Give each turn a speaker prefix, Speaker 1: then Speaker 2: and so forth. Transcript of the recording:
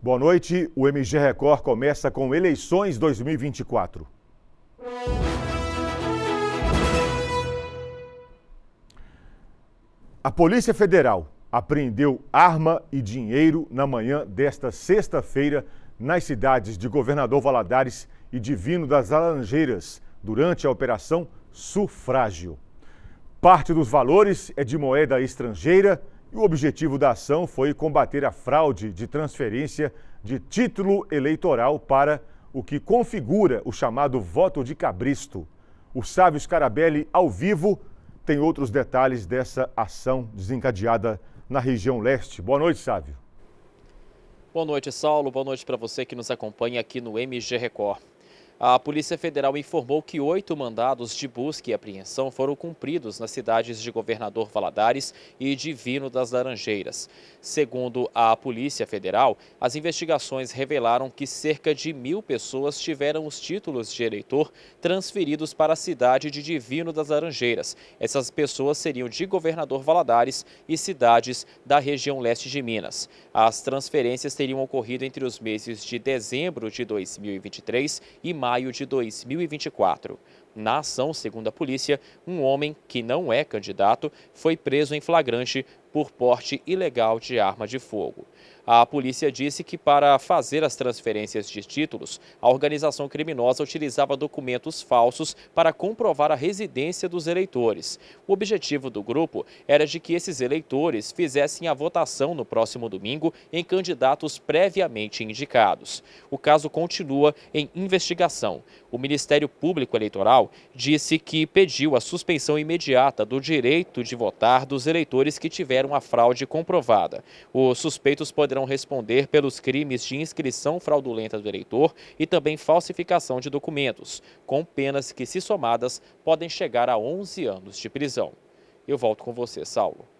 Speaker 1: Boa noite. O MG Record começa com eleições 2024. A Polícia Federal apreendeu arma e dinheiro na manhã desta sexta-feira nas cidades de Governador Valadares e Divino das Laranjeiras, durante a Operação Sufrágio. Parte dos valores é de moeda estrangeira o objetivo da ação foi combater a fraude de transferência de título eleitoral para o que configura o chamado voto de cabristo. O Sávio Scarabelli, ao vivo, tem outros detalhes dessa ação desencadeada na região leste. Boa noite, Sávio.
Speaker 2: Boa noite, Saulo. Boa noite para você que nos acompanha aqui no MG Record. A Polícia Federal informou que oito mandados de busca e apreensão foram cumpridos nas cidades de Governador Valadares e Divino das Laranjeiras. Segundo a Polícia Federal, as investigações revelaram que cerca de mil pessoas tiveram os títulos de eleitor transferidos para a cidade de Divino das Laranjeiras. Essas pessoas seriam de Governador Valadares e cidades da região leste de Minas. As transferências teriam ocorrido entre os meses de dezembro de 2023 e março maio de 2024. Na ação, segundo a polícia, um homem que não é candidato foi preso em flagrante por porte ilegal de arma de fogo. A polícia disse que para fazer as transferências de títulos, a organização criminosa utilizava documentos falsos para comprovar a residência dos eleitores. O objetivo do grupo era de que esses eleitores fizessem a votação no próximo domingo em candidatos previamente indicados. O caso continua em investigação. O Ministério Público Eleitoral disse que pediu a suspensão imediata do direito de votar dos eleitores que tiveram uma fraude comprovada. Os suspeitos poderão responder pelos crimes de inscrição fraudulenta do eleitor e também falsificação de documentos, com penas que, se somadas, podem chegar a 11 anos de prisão. Eu volto com você, Saulo.